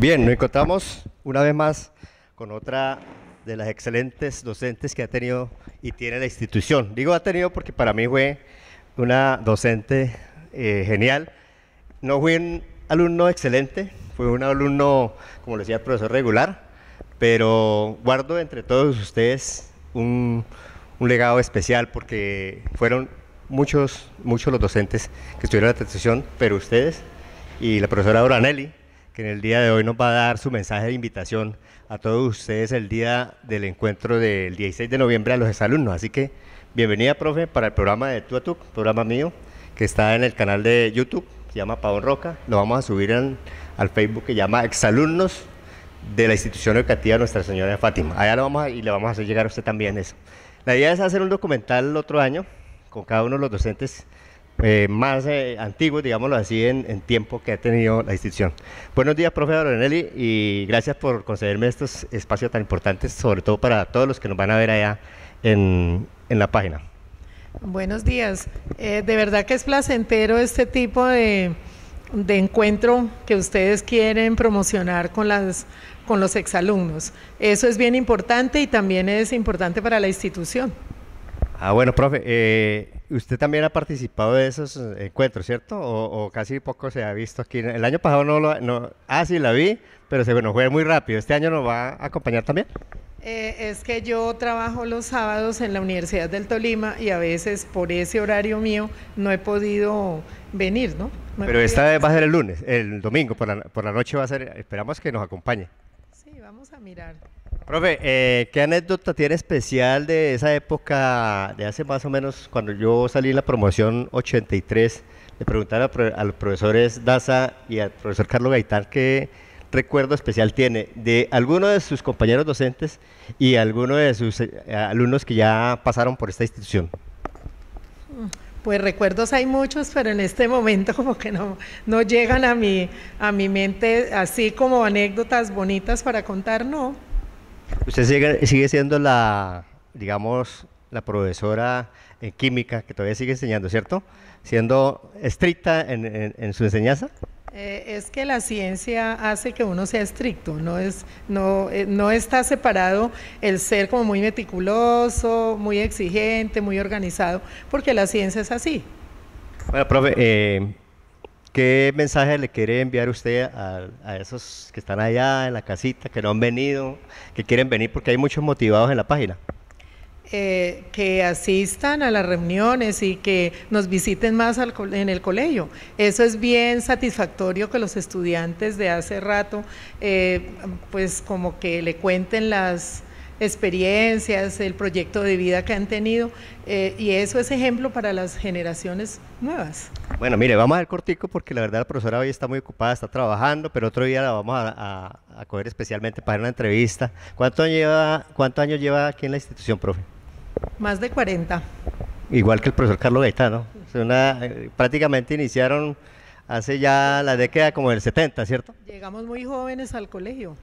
Bien, nos encontramos una vez más con otra de las excelentes docentes que ha tenido y tiene la institución. Digo ha tenido porque para mí fue una docente eh, genial. No fui un alumno excelente, fue un alumno, como decía el profesor, regular, pero guardo entre todos ustedes un, legado especial porque fueron muchos, muchos los docentes que estuvieron en la institución, pero ustedes y la profesora nelly que en el día de hoy nos va a dar su mensaje de invitación a todos ustedes el día del encuentro del 16 de noviembre a los exalumnos. Así que bienvenida, profe, para el programa de Tú Tú, programa mío, que está en el canal de YouTube, se llama Pavón Roca. Lo vamos a subir al Facebook que llama Exalumnos de la institución educativa Nuestra Señora de Fátima. Allá lo vamos y le vamos a hacer llegar a usted también eso. La idea es hacer un documental el otro año con cada uno de los docentes eh, más eh, antiguos, digámoslo así, en, tiempo que ha tenido la institución. Buenos días, profe Doronelli, y gracias por concederme estos espacios tan importantes, sobre todo para todos los que nos van a ver allá en, la página. Buenos días. Eh, de verdad que es placentero este tipo de, encuentro que ustedes quieren promocionar con las con los exalumnos. Eso es bien importante y también es importante para la institución. Ah, bueno, profe, eh, usted también ha participado de esos eh, encuentros, ¿cierto? O, casi poco se ha visto aquí. El año pasado no lo... No, ah, sí, la vi, pero se bueno, fue muy rápido. ¿Este año nos va a acompañar también? Eh, es que yo trabajo los sábados en la Universidad del Tolima y a veces por ese horario mío no he podido venir, ¿no? pero esta vez va a ser el lunes, el domingo, por la, por la noche va a ser... Esperamos que nos acompañe. Sí, vamos a mirar. Profe, eh, ¿qué anécdota tiene especial de esa época, de hace más o menos cuando yo salí en la promoción 83? Le preguntaron a, los profesores Daza y al profesor Carlos Gaitán qué recuerdo especial tiene de alguno de sus compañeros docentes y alguno de sus eh, alumnos que ya pasaron por esta institución. Pues recuerdos hay muchos, pero en este momento como que no, no llegan a mi, a mi mente así como anécdotas bonitas para contar, no. Usted sigue, sigue siendo la, digamos, la profesora en eh, química que todavía sigue enseñando, ¿cierto? Siendo estricta en, su enseñanza. Eh, es que la ciencia hace que uno sea estricto, no, es, no, eh, no está separado el ser como muy meticuloso, muy exigente, muy organizado, porque la ciencia es así. Bueno, profe, ¿Qué mensaje le quiere enviar usted a, esos que están allá en la casita, que no han venido, que quieren venir? Porque hay muchos motivados en la página. Eh, que asistan a las reuniones y que nos visiten más en el colegio. Eso es bien satisfactorio que los estudiantes de hace rato, eh, pues como que le cuenten las experiencias, el proyecto de vida que han tenido, eh, y eso es ejemplo para las generaciones nuevas. Bueno, mire, vamos al cortico porque la verdad la profesora hoy está muy ocupada, está trabajando, pero otro día la vamos a, a, coger especialmente para una entrevista. ¿Cuánto, lleva, ¿Cuánto años lleva aquí en la institución, profe? Más de 40. Igual que el profesor Carlos Es Una, eh, prácticamente iniciaron hace ya la década como del 70, ¿cierto? Llegamos muy jóvenes al colegio.